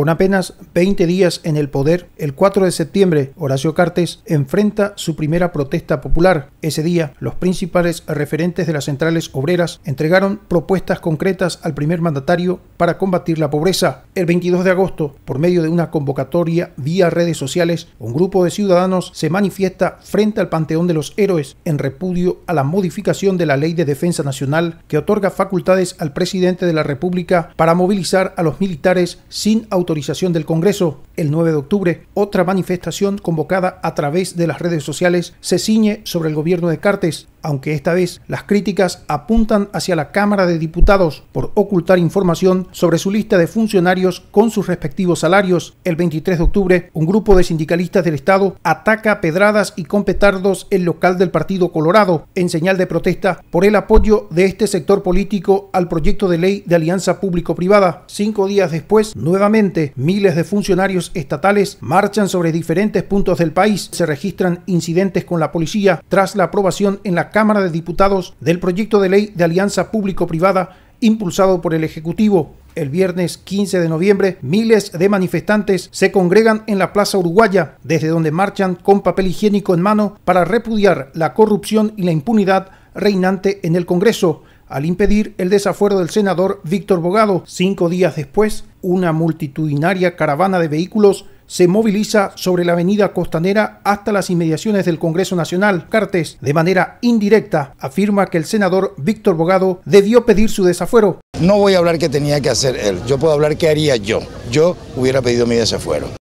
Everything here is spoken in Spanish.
Con apenas 20 días en el poder, el 4 de septiembre, Horacio Cartes enfrenta su primera protesta popular. Ese día, los principales referentes de las centrales obreras entregaron propuestas concretas al primer mandatario para combatir la pobreza. El 22 de agosto, por medio de una convocatoria vía redes sociales, un grupo de ciudadanos se manifiesta frente al Panteón de los Héroes en repudio a la modificación de la Ley de Defensa Nacional que otorga facultades al presidente de la República para movilizar a los militares sin autorización autorización del Congreso. El 9 de octubre, otra manifestación convocada a través de las redes sociales se ciñe sobre el gobierno de Cartes aunque esta vez las críticas apuntan hacia la Cámara de Diputados por ocultar información sobre su lista de funcionarios con sus respectivos salarios. El 23 de octubre, un grupo de sindicalistas del Estado ataca pedradas y con petardos el local del Partido Colorado en señal de protesta por el apoyo de este sector político al proyecto de ley de alianza público-privada. Cinco días después, nuevamente, miles de funcionarios estatales marchan sobre diferentes puntos del país. Se registran incidentes con la policía tras la aprobación en la Cámara de Diputados del proyecto de ley de alianza público-privada impulsado por el Ejecutivo. El viernes 15 de noviembre, miles de manifestantes se congregan en la Plaza Uruguaya, desde donde marchan con papel higiénico en mano para repudiar la corrupción y la impunidad reinante en el Congreso, al impedir el desafuero del senador Víctor Bogado. Cinco días después, una multitudinaria caravana de vehículos se moviliza sobre la avenida Costanera hasta las inmediaciones del Congreso Nacional. Cartes, de manera indirecta, afirma que el senador Víctor Bogado debió pedir su desafuero. No voy a hablar que tenía que hacer él, yo puedo hablar qué haría yo. Yo hubiera pedido mi desafuero.